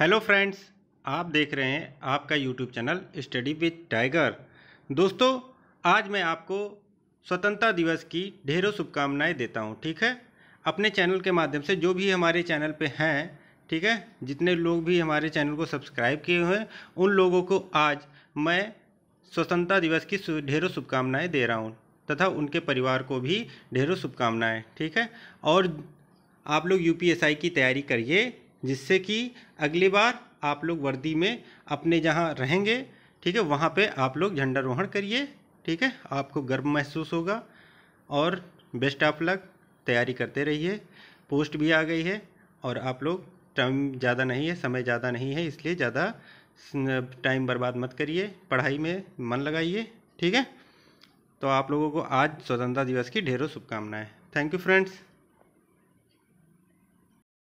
hello friends आप देख रहे हैं आपका YouTube channel study with Tiger दोस्तों आज मैं आपको स्वतंत्रता दिवस की ढेरों शुभकामनाएं देता हूं ठीक है अपने चैनल के माध्यम से जो भी हमारे चैनल पे हैं ठीक है जितने लोग भी हमारे चैनल को सब्सक्राइब किए हुए हैं उन लोगों को आज मैं स्वतंत्रता दिवस की ढेरों शुभकामनाएँ दे रहा हूँ तथा उनके परिवार को भी ढेरों शुभकामनाएँ ठीक है और आप लोग यूपीएसआई की तैयारी करिए जिससे कि अगली बार आप लोग वर्दी में अपने जहाँ रहेंगे ठीक है वहाँ पे आप लोग झंडारोहण करिए ठीक है आपको गर्व महसूस होगा और बेस्ट ऑफ लक तैयारी करते रहिए पोस्ट भी आ गई है और आप लोग टाइम ज़्यादा नहीं है समय ज़्यादा नहीं है इसलिए ज़्यादा टाइम बर्बाद मत करिए पढ़ाई में मन लगाइए ठीक है तो आप लोगों को आज स्वतंत्रता दिवस की ढेरों शुभकामनाएं थैंक यू फ्रेंड्स